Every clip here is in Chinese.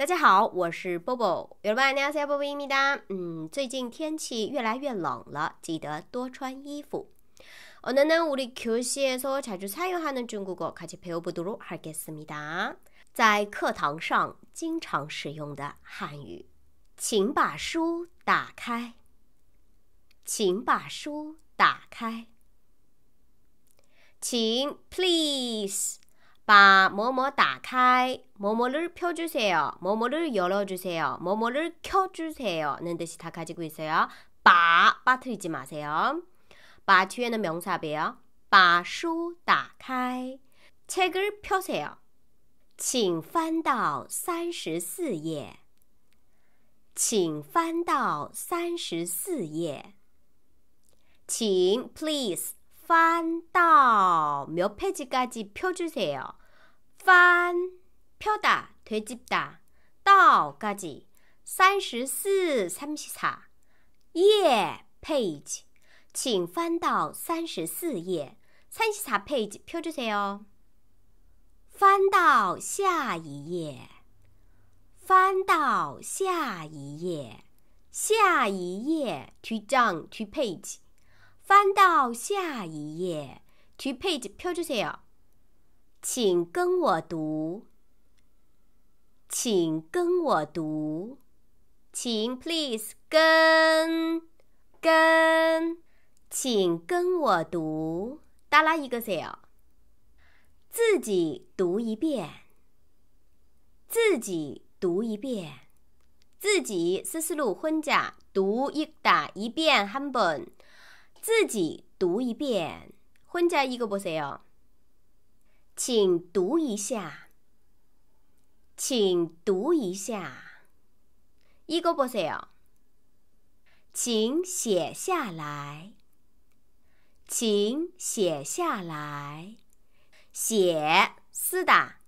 大家好，我是 Bobo。小伙伴们，大家好，波波咪哒。嗯，最近天气越来越冷了，记得多穿衣服。오늘은우리교실에서자주사용하는중국어같이배우도록하겠습니 다。 在课堂上经常使用的汉语，请把书打开，请把书打开，请 please。 把뭐뭐 打开 뭐뭐를 펴주세요, 뭐뭐를 열어주세요, 뭐뭐를 켜주세요는 뜻이 다 가지고 있어요. 바, 빠트리지 마세요. 바 뒤에는 명사배요. 把书打开, 책을 펴세요. 请翻到34页. 请翻到34页. 请 please 판다 몇 페이지까지 펴주세요. 판 펴다 되짚다 다까지 34, 34예 페이지 请翻到34页 34페이지 예. 펴주세요. 翻到下一页翻到下一页下一页뒷장 예. 예. 뒷페이지 翻到下一页，to page page sale，请跟我读，请跟我读，请 please 跟跟，请跟我读，哒啦一个 sale？自己读一遍，自己读一遍，自己思思路婚家读一打一遍很笨。自己读一遍，混加一个波塞哟，请读一下，请读一下，一个波塞哟，请写下来，请写下来，写，是的。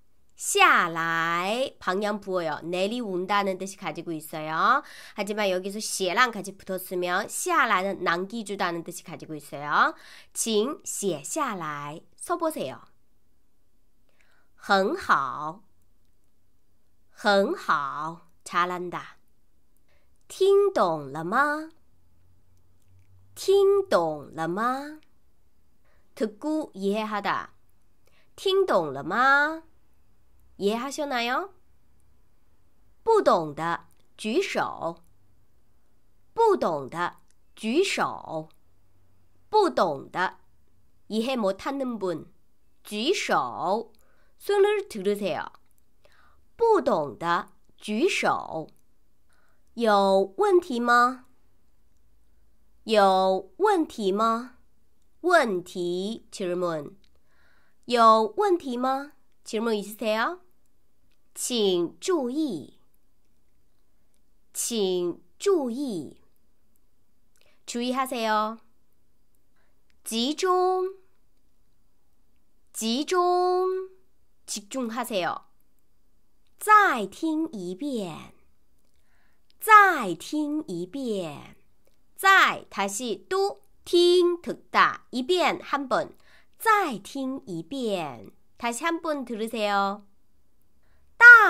下来 방향 부어요. 내리온다는 뜻이 가지고 있어요. 하지만 여기서 写랑 같이 붙었으면 下来는 남기주다는 뜻이 가지고 있어요. 请写下来 써보세요. 很好,很好 잘한다. 听懂了吗?听懂了吗? 듣고 이해하다. 听懂了吗?예还셨哪样？不懂的举手。不懂的举手。不懂的，也还莫他能不？举手。算了，是土的菜不懂的举手。有问题吗？有问题吗？问题，吃么有问题吗？吃么意思菜哦？ 请注意，请注意，注意하세 요。 集中，集中，集中하세 요。 再听一遍，再听一遍，再다시 또。 听듣다一遍한 번, 再听一遍，다시 한번 들으세요.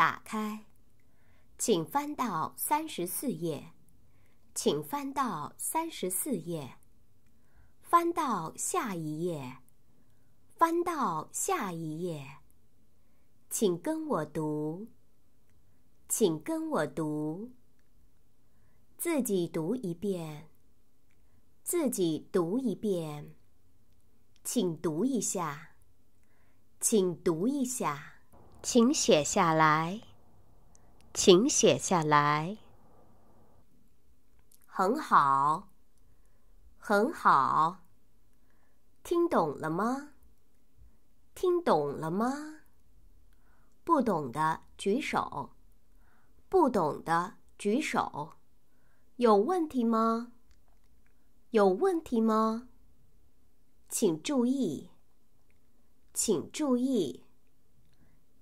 打开，请翻到三十四页，请翻到三十四页，翻到下一页，翻到下一页，请跟我读，请跟我读，自己读一遍，自己读一遍，请读一下，请读一下。请写下来，请写下来。很好，很好，听懂了吗？听懂了吗？不懂的举手，不懂的举手，有问题吗？有问题吗？请注意，请注意。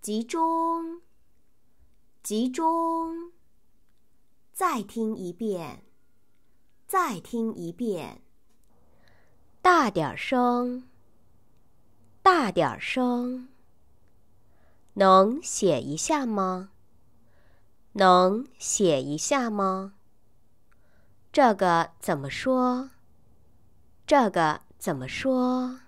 集中，集中，再听一遍，再听一遍。大点声，大点声。能写一下吗？能写一下吗？这个怎么说？这个怎么说？